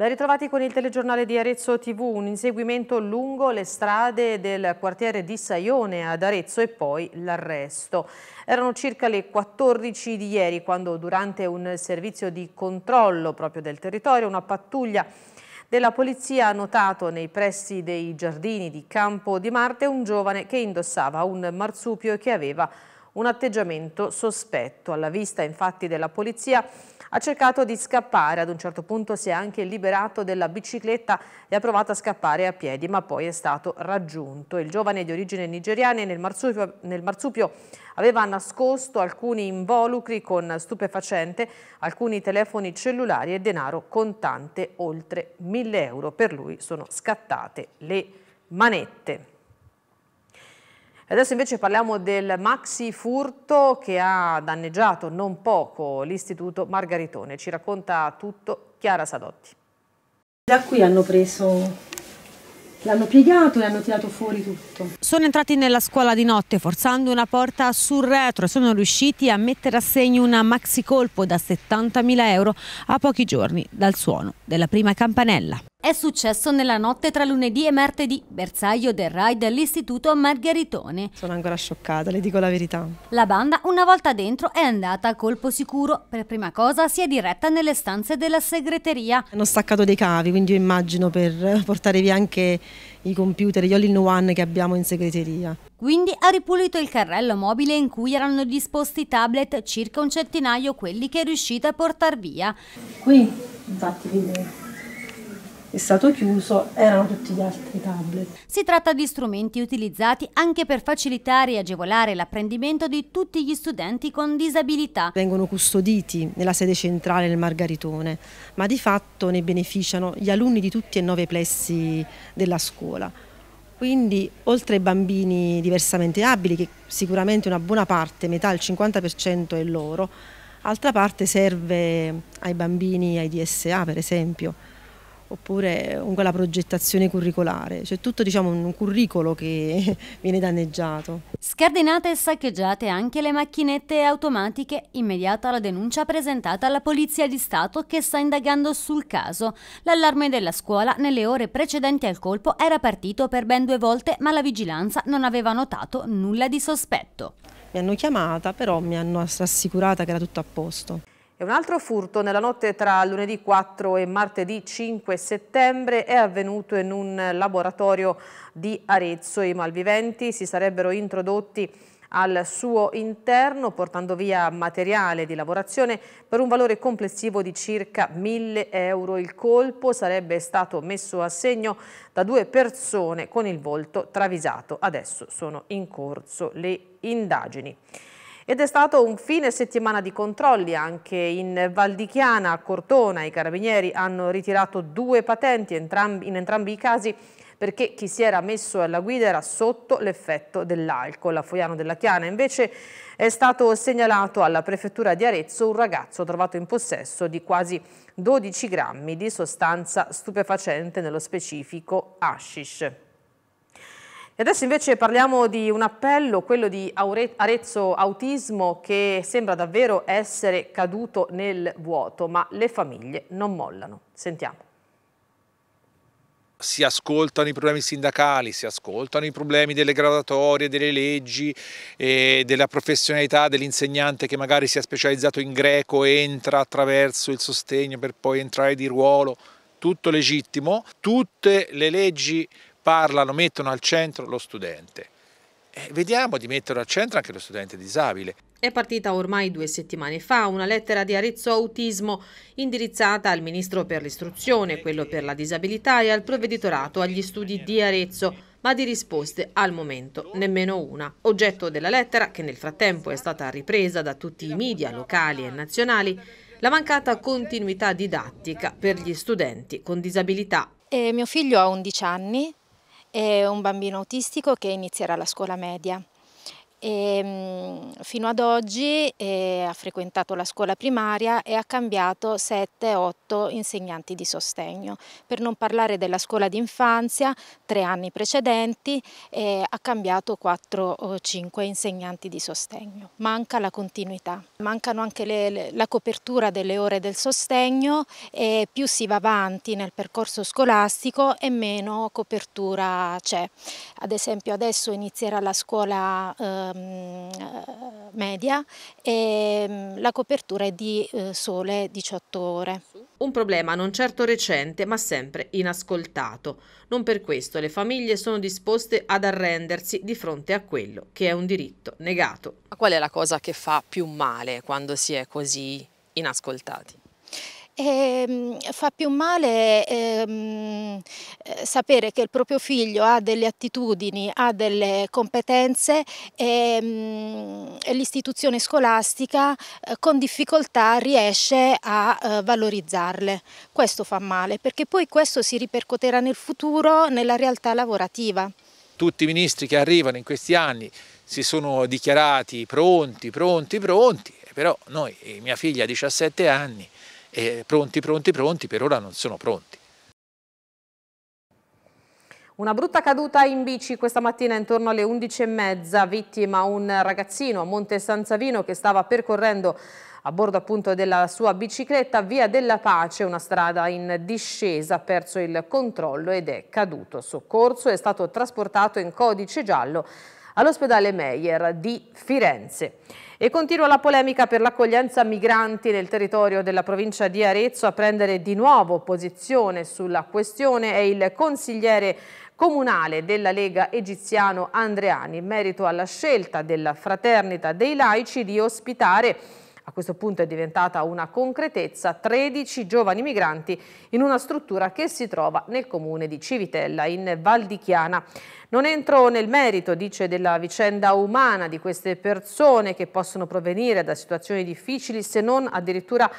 Ben ritrovati con il telegiornale di Arezzo TV, un inseguimento lungo le strade del quartiere di Saione ad Arezzo e poi l'arresto. Erano circa le 14 di ieri quando durante un servizio di controllo proprio del territorio una pattuglia della polizia ha notato nei pressi dei giardini di Campo di Marte un giovane che indossava un marsupio e che aveva un atteggiamento sospetto. Alla vista infatti della polizia ha cercato di scappare, ad un certo punto si è anche liberato della bicicletta e ha provato a scappare a piedi, ma poi è stato raggiunto. Il giovane di origine nigeriana nel marsupio, nel marsupio aveva nascosto alcuni involucri con stupefacente, alcuni telefoni cellulari e denaro contante, oltre 1000 euro. Per lui sono scattate le manette. Adesso invece parliamo del maxi furto che ha danneggiato non poco l'istituto Margaritone. Ci racconta tutto Chiara Sadotti. Da qui hanno preso L'hanno piegato e hanno tirato fuori tutto. Sono entrati nella scuola di notte forzando una porta sul retro e sono riusciti a mettere a segno un maxi colpo da 70.000 euro a pochi giorni dal suono della prima campanella. È successo nella notte tra lunedì e martedì, bersaglio del raid all'istituto Margheritone. Sono ancora scioccata, le dico la verità. La banda, una volta dentro, è andata a colpo sicuro. Per prima cosa si è diretta nelle stanze della segreteria. Hanno staccato dei cavi, quindi io immagino per portare via anche i computer, gli all in one che abbiamo in segreteria. Quindi ha ripulito il carrello mobile in cui erano disposti i tablet, circa un centinaio quelli che è riuscita a portare via. Qui, infatti, vedete è stato chiuso, erano tutti gli altri tablet. Si tratta di strumenti utilizzati anche per facilitare e agevolare l'apprendimento di tutti gli studenti con disabilità. Vengono custoditi nella sede centrale nel Margaritone, ma di fatto ne beneficiano gli alunni di tutti e nove i plessi della scuola. Quindi oltre ai bambini diversamente abili, che sicuramente una buona parte, metà, il 50% è loro, altra parte serve ai bambini, ai DSA per esempio, oppure comunque la progettazione curricolare, cioè tutto diciamo un curriculum che viene danneggiato. Scardinate e saccheggiate anche le macchinette automatiche, immediata la denuncia presentata alla Polizia di Stato che sta indagando sul caso. L'allarme della scuola nelle ore precedenti al colpo era partito per ben due volte ma la vigilanza non aveva notato nulla di sospetto. Mi hanno chiamata però mi hanno assicurata che era tutto a posto. E un altro furto nella notte tra lunedì 4 e martedì 5 settembre è avvenuto in un laboratorio di Arezzo. I malviventi si sarebbero introdotti al suo interno portando via materiale di lavorazione per un valore complessivo di circa 1000 euro. Il colpo sarebbe stato messo a segno da due persone con il volto travisato. Adesso sono in corso le indagini. Ed è stato un fine settimana di controlli anche in Valdichiana, a Cortona. I carabinieri hanno ritirato due patenti in entrambi i casi perché chi si era messo alla guida era sotto l'effetto dell'alcol. A Foiano della Chiana invece è stato segnalato alla prefettura di Arezzo un ragazzo trovato in possesso di quasi 12 grammi di sostanza stupefacente, nello specifico hashish. E adesso invece parliamo di un appello, quello di Arezzo Autismo, che sembra davvero essere caduto nel vuoto, ma le famiglie non mollano. Sentiamo si ascoltano i problemi sindacali, si ascoltano i problemi delle gradatorie, delle leggi, eh, della professionalità dell'insegnante che magari si è specializzato in greco, e entra attraverso il sostegno per poi entrare di ruolo, tutto legittimo, tutte le leggi parlano, mettono al centro lo studente. E vediamo di mettere al centro anche lo studente disabile. È partita ormai due settimane fa una lettera di Arezzo Autismo indirizzata al Ministro per l'Istruzione, quello per la disabilità e al Provveditorato agli studi di Arezzo ma di risposte al momento nemmeno una. Oggetto della lettera, che nel frattempo è stata ripresa da tutti i media locali e nazionali, la mancata continuità didattica per gli studenti con disabilità. Eh, mio figlio ha 11 anni, è un bambino autistico che inizierà la scuola media. E, ehm, fino ad oggi eh, ha frequentato la scuola primaria e ha cambiato 7-8 insegnanti di sostegno, per non parlare della scuola d'infanzia, tre anni precedenti eh, ha cambiato 4-5 insegnanti di sostegno. Manca la continuità, mancano anche le, le, la copertura delle ore del sostegno e più si va avanti nel percorso scolastico e meno copertura c'è. Ad esempio adesso inizierà la scuola eh, Ehm, media e ehm, la copertura è di eh, sole 18 ore. Un problema non certo recente ma sempre inascoltato. Non per questo le famiglie sono disposte ad arrendersi di fronte a quello che è un diritto negato. Ma qual è la cosa che fa più male quando si è così inascoltati? E ehm, fa più male ehm, eh, sapere che il proprio figlio ha delle attitudini, ha delle competenze e, ehm, e l'istituzione scolastica eh, con difficoltà riesce a eh, valorizzarle. Questo fa male perché poi questo si ripercuoterà nel futuro nella realtà lavorativa. Tutti i ministri che arrivano in questi anni si sono dichiarati pronti, pronti, pronti, però noi, mia figlia ha 17 anni, eh, pronti, pronti, pronti, per ora non sono pronti. Una brutta caduta in bici questa mattina intorno alle 11.30, vittima un ragazzino a Monte San Savino che stava percorrendo a bordo appunto della sua bicicletta via della pace, una strada in discesa, ha perso il controllo ed è caduto. Soccorso è stato trasportato in codice giallo all'ospedale Meyer di Firenze. E continua la polemica per l'accoglienza migranti nel territorio della provincia di Arezzo. A prendere di nuovo posizione sulla questione è il consigliere comunale della Lega egiziano Andreani in merito alla scelta della Fraternita dei Laici di ospitare a questo punto è diventata una concretezza, 13 giovani migranti in una struttura che si trova nel comune di Civitella, in Val di Chiana. Non entro nel merito, dice, della vicenda umana di queste persone che possono provenire da situazioni difficili, se non addirittura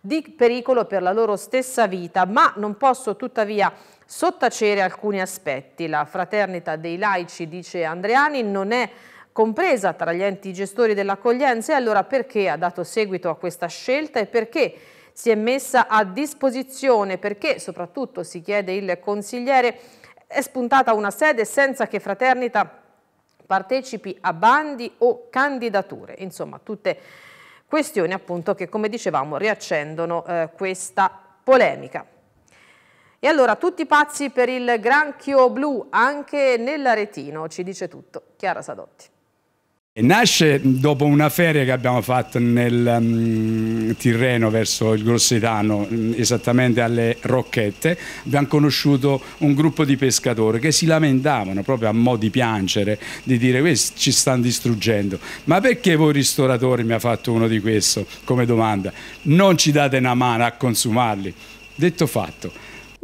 di pericolo per la loro stessa vita, ma non posso tuttavia sottacere alcuni aspetti. La fraternita dei laici, dice Andreani, non è compresa tra gli enti gestori dell'accoglienza e allora perché ha dato seguito a questa scelta e perché si è messa a disposizione, perché soprattutto si chiede il consigliere è spuntata una sede senza che Fraternita partecipi a bandi o candidature, insomma tutte questioni appunto che come dicevamo riaccendono eh, questa polemica. E allora tutti pazzi per il granchio blu anche nell'aretino, ci dice tutto Chiara Sadotti. Nasce dopo una feria che abbiamo fatto nel um, Tirreno verso il Grossetano, mm, esattamente alle Rocchette. Abbiamo conosciuto un gruppo di pescatori che si lamentavano proprio a mo' di piangere, di dire questi ci stanno distruggendo. Ma perché voi ristoratori, mi ha fatto uno di questo come domanda, non ci date una mano a consumarli? Detto fatto,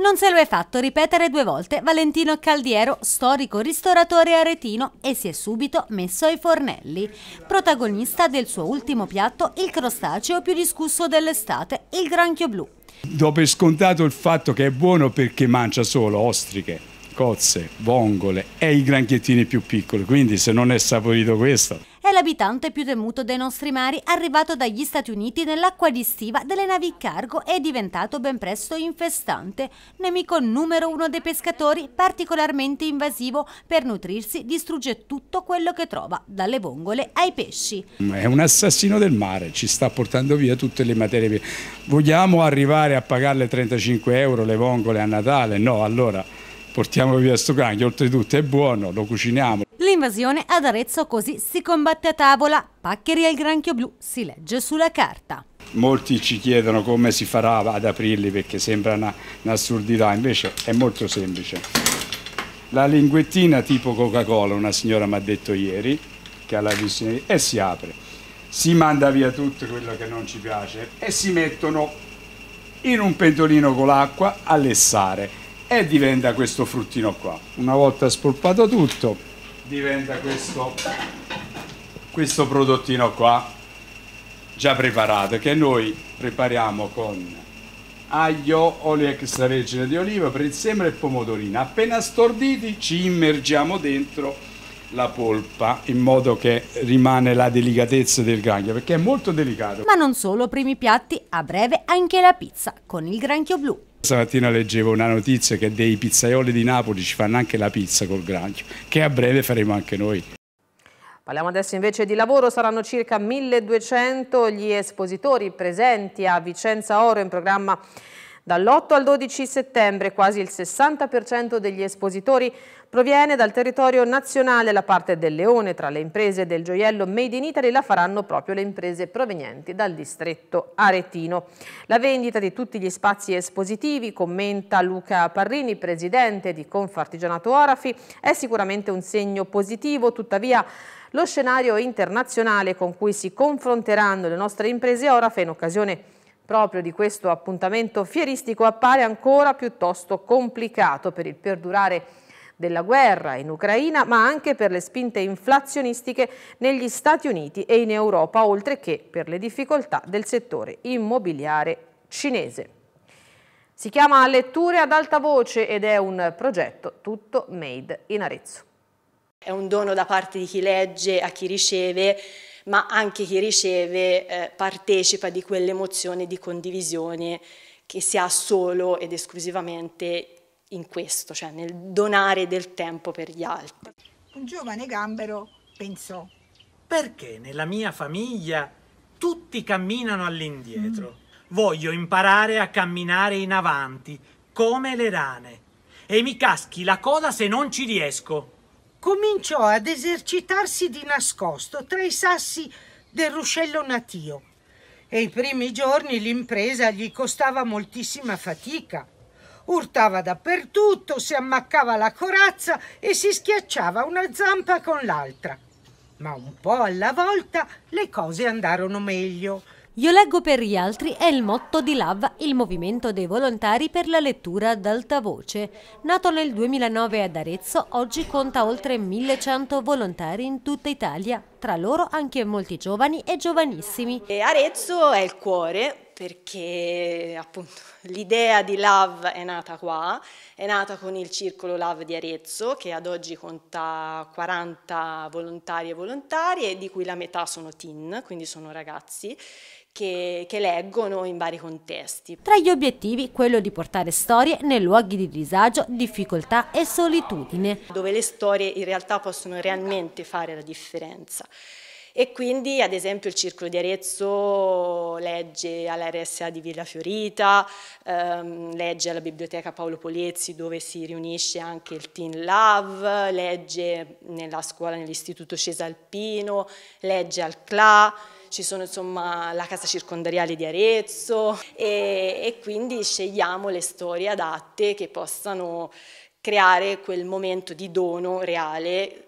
non se lo è fatto ripetere due volte Valentino Caldiero, storico ristoratore aretino, e si è subito messo ai fornelli. Protagonista del suo ultimo piatto, il crostaceo più discusso dell'estate, il granchio blu. Do per scontato il fatto che è buono perché mangia solo ostriche, cozze, vongole e i granchiettini più piccoli, quindi se non è saporito questo l'abitante più temuto dei nostri mari, arrivato dagli Stati Uniti nell'acqua di stiva delle navi cargo, è diventato ben presto infestante, nemico numero uno dei pescatori, particolarmente invasivo, per nutrirsi distrugge tutto quello che trova, dalle vongole ai pesci. È un assassino del mare, ci sta portando via tutte le materie prime. Vogliamo arrivare a pagarle 35 euro le vongole a Natale? No, allora portiamo via sto granchio, oltretutto è buono, lo cuciniamo, L'invasione ad Arezzo così si combatte a tavola, paccheri e il granchio blu si legge sulla carta. Molti ci chiedono come si farà ad aprirli perché sembra un'assurdità, invece è molto semplice. La linguettina tipo Coca-Cola, una signora mi ha detto ieri, che ha la vicina e si apre. Si manda via tutto quello che non ci piace e si mettono in un pentolino con l'acqua a lessare e diventa questo fruttino qua. Una volta spolpato tutto, diventa questo, questo prodottino qua già preparato che noi prepariamo con aglio, olio extravergine di oliva, prezzemolo e pomodorina. Appena storditi ci immergiamo dentro la polpa in modo che rimane la delicatezza del granchio perché è molto delicato. Ma non solo, primi piatti, a breve anche la pizza con il granchio blu. Stamattina leggevo una notizia che dei pizzaioli di Napoli ci fanno anche la pizza col granchio, che a breve faremo anche noi. Parliamo adesso invece di lavoro, saranno circa 1200 gli espositori presenti a Vicenza Oro in programma Dall'8 al 12 settembre quasi il 60% degli espositori proviene dal territorio nazionale. La parte del leone tra le imprese del gioiello Made in Italy la faranno proprio le imprese provenienti dal distretto aretino. La vendita di tutti gli spazi espositivi, commenta Luca Parrini, presidente di Confartigianato Orafi, è sicuramente un segno positivo, tuttavia lo scenario internazionale con cui si confronteranno le nostre imprese Orafe in occasione Proprio di questo appuntamento fieristico appare ancora piuttosto complicato per il perdurare della guerra in Ucraina, ma anche per le spinte inflazionistiche negli Stati Uniti e in Europa, oltre che per le difficoltà del settore immobiliare cinese. Si chiama Letture ad alta voce ed è un progetto tutto made in Arezzo. È un dono da parte di chi legge a chi riceve ma anche chi riceve eh, partecipa di quell'emozione di condivisione che si ha solo ed esclusivamente in questo, cioè nel donare del tempo per gli altri. Un giovane gambero pensò. Perché nella mia famiglia tutti camminano all'indietro? Mm. Voglio imparare a camminare in avanti, come le rane, e mi caschi la coda se non ci riesco cominciò ad esercitarsi di nascosto tra i sassi del ruscello natio e i primi giorni l'impresa gli costava moltissima fatica. Urtava dappertutto, si ammaccava la corazza e si schiacciava una zampa con l'altra. Ma un po' alla volta le cose andarono meglio. Io leggo per gli altri è il motto di LAV, il movimento dei volontari per la lettura ad alta voce. Nato nel 2009 ad Arezzo, oggi conta oltre 1100 volontari in tutta Italia, tra loro anche molti giovani e giovanissimi. Arezzo è il cuore perché appunto l'idea di LAV è nata qua, è nata con il circolo LAV di Arezzo che ad oggi conta 40 volontari e volontarie di cui la metà sono teen, quindi sono ragazzi che, che, leggono in vari contesti. Tra gli obiettivi quello di portare storie nei luoghi di disagio, difficoltà e solitudine. Dove le storie in realtà possono realmente fare la differenza. E quindi ad esempio il Circolo di Arezzo legge all'RSA di Villa Fiorita, ehm, legge alla Biblioteca Paolo Polezzi dove si riunisce anche il Teen Love, legge nella scuola, nell'Istituto Cesalpino, legge al CLA, ci sono insomma la Casa Circondariale di Arezzo e, e quindi scegliamo le storie adatte che possano creare quel momento di dono reale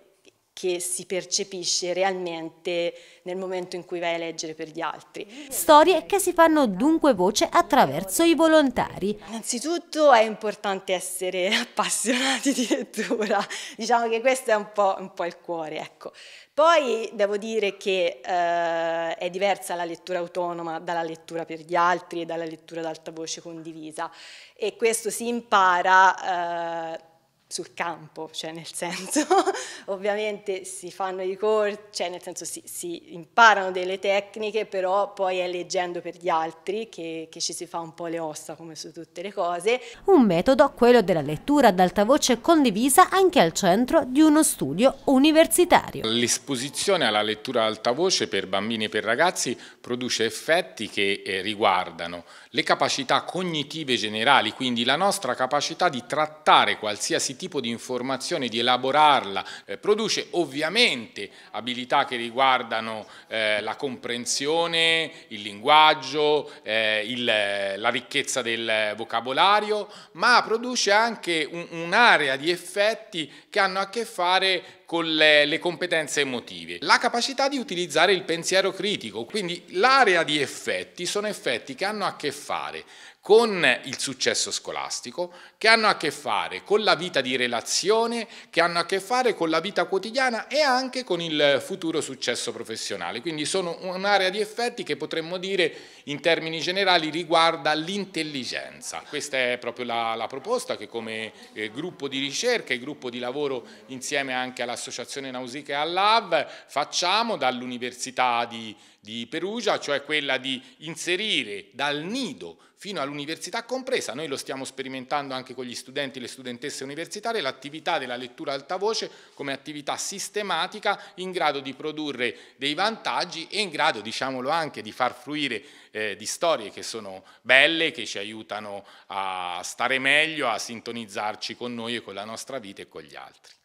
che si percepisce realmente nel momento in cui vai a leggere per gli altri. Storie che si fanno dunque voce attraverso i volontari. Innanzitutto è importante essere appassionati di lettura, diciamo che questo è un po', un po il cuore. Ecco. Poi devo dire che eh, è diversa la lettura autonoma dalla lettura per gli altri e dalla lettura ad alta voce condivisa e questo si impara... Eh, sul campo, cioè nel senso, ovviamente si fanno i corsi, cioè nel senso si, si, imparano delle tecniche, però poi è leggendo per gli altri che, che ci si fa un po' le ossa come su tutte le cose. Un metodo, quello della lettura ad alta voce condivisa anche al centro di uno studio universitario. L'esposizione alla lettura ad alta voce per bambini e per ragazzi produce effetti che eh, riguardano le capacità cognitive generali, quindi la nostra capacità di trattare qualsiasi tipo di informazione, di elaborarla, eh, produce ovviamente abilità che riguardano eh, la comprensione, il linguaggio, eh, il, eh, la ricchezza del vocabolario, ma produce anche un'area un di effetti che hanno a che fare con le, le competenze emotive. La capacità di utilizzare il pensiero critico, quindi l'area di effetti sono effetti che hanno a che fare con il successo scolastico, che hanno a che fare con la vita di relazione, che hanno a che fare con la vita quotidiana e anche con il futuro successo professionale. Quindi sono un'area di effetti che potremmo dire in termini generali riguarda l'intelligenza. Questa è proprio la, la proposta che come eh, gruppo di ricerca e gruppo di lavoro insieme anche all'Associazione Nausica e all'AV facciamo dall'Università di, di Perugia, cioè quella di inserire dal nido fino all'università compresa. Noi lo stiamo sperimentando anche con gli studenti e le studentesse universitarie, l'attività della lettura alta voce come attività sistematica in grado di produrre dei vantaggi e in grado, diciamolo anche, di far fruire eh, di storie che sono belle, che ci aiutano a stare meglio, a sintonizzarci con noi e con la nostra vita e con gli altri.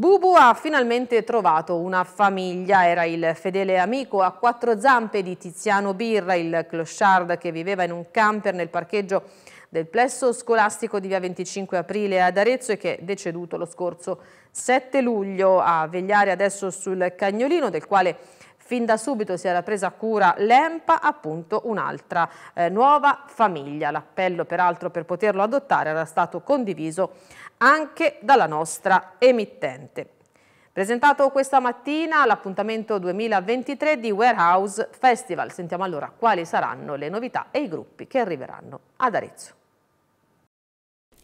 Bubu ha finalmente trovato una famiglia, era il fedele amico a quattro zampe di Tiziano Birra, il clochard che viveva in un camper nel parcheggio del plesso scolastico di via 25 aprile ad Arezzo e che è deceduto lo scorso 7 luglio a vegliare adesso sul cagnolino del quale fin da subito si era presa cura l'EMPA, appunto un'altra eh, nuova famiglia. L'appello peraltro per poterlo adottare era stato condiviso anche dalla nostra emittente. Presentato questa mattina l'appuntamento 2023 di Warehouse Festival, sentiamo allora quali saranno le novità e i gruppi che arriveranno ad Arezzo.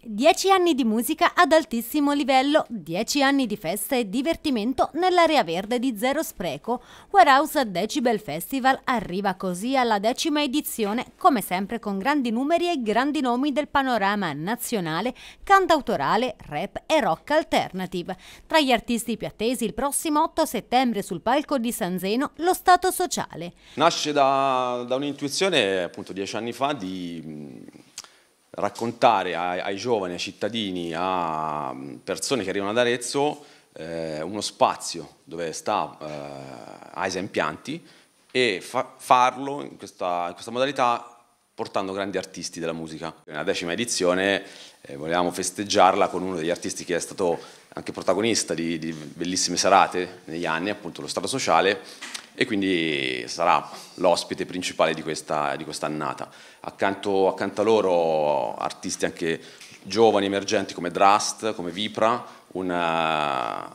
10 anni di musica ad altissimo livello, 10 anni di festa e divertimento nell'area verde di Zero Spreco. Warehouse Decibel Festival arriva così alla decima edizione, come sempre con grandi numeri e grandi nomi del panorama nazionale, cantautorale, rap e rock alternative. Tra gli artisti più attesi il prossimo 8 settembre sul palco di San Zeno, lo Stato Sociale. Nasce da, da un'intuizione appunto 10 anni fa di raccontare ai, ai giovani, ai cittadini, a mm, persone che arrivano ad Arezzo eh, uno spazio dove sta eh, AISA Impianti e fa farlo in questa, in questa modalità portando grandi artisti della musica. Nella decima edizione eh, volevamo festeggiarla con uno degli artisti che è stato anche protagonista di, di bellissime serate negli anni, appunto lo Stato Sociale, e quindi sarà l'ospite principale di questa, di quest'annata. Accanto, accanto, a loro artisti anche giovani, emergenti come Drust, come Vipra, una,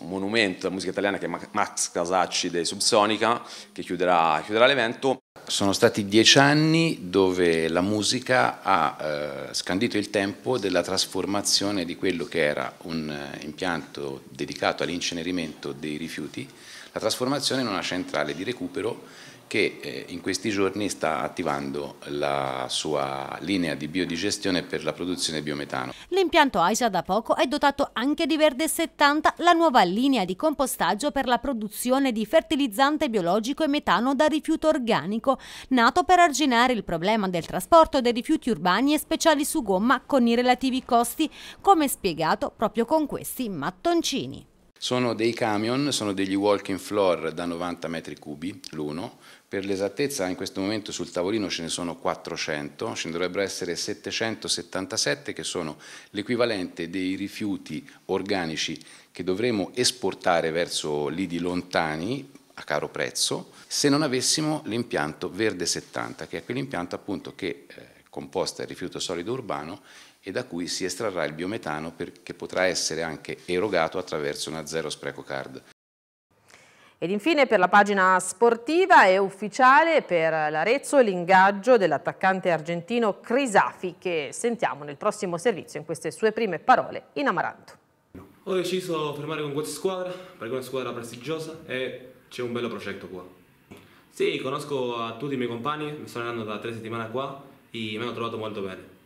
un monumento della musica italiana che è Max Casacci dei Subsonica che chiuderà, chiuderà l'evento. Sono stati dieci anni dove la musica ha eh, scandito il tempo della trasformazione di quello che era un eh, impianto dedicato all'incenerimento dei rifiuti la trasformazione in una centrale di recupero che eh, in questi giorni sta attivando la sua linea di biodigestione per la produzione di biometano. L'impianto AISA da poco è dotato anche di Verde 70, la nuova linea di compostaggio per la produzione di fertilizzante biologico e metano da rifiuto organico, nato per arginare il problema del trasporto dei rifiuti urbani e speciali su gomma con i relativi costi, come spiegato proprio con questi mattoncini. Sono dei camion, sono degli walking floor da 90 metri cubi l'uno, per l'esattezza in questo momento sul tavolino ce ne sono 400, ce ne dovrebbero essere 777 che sono l'equivalente dei rifiuti organici che dovremo esportare verso lidi lontani a caro prezzo se non avessimo l'impianto Verde 70, che è quell'impianto appunto che eh, composta il rifiuto solido urbano e da cui si estrarrà il biometano che potrà essere anche erogato attraverso una zero spreco card. Ed infine per la pagina sportiva è ufficiale per l'Arezzo l'ingaggio dell'attaccante argentino Crisafi che sentiamo nel prossimo servizio in queste sue prime parole in Amaranto. Ho deciso di fermare con questa squadra perché è una squadra prestigiosa e c'è un bello progetto qua. Sì, conosco tutti i miei compagni, mi sono allenando da tre settimane qua e mi hanno trovato molto bene.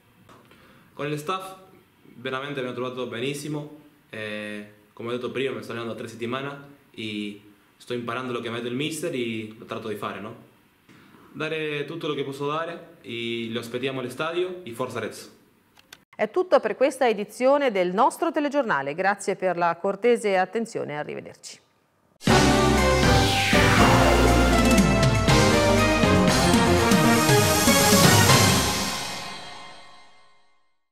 Con il staff veramente mi ho trovato benissimo, eh, come ho detto prima mi sto allenando tre settimane e sto imparando lo che mi ha detto il mister e lo tratto di fare. No? Dare tutto lo che posso dare e lo aspettiamo allo stadio e forza Arezzo. È tutto per questa edizione del nostro telegiornale, grazie per la cortese attenzione e arrivederci.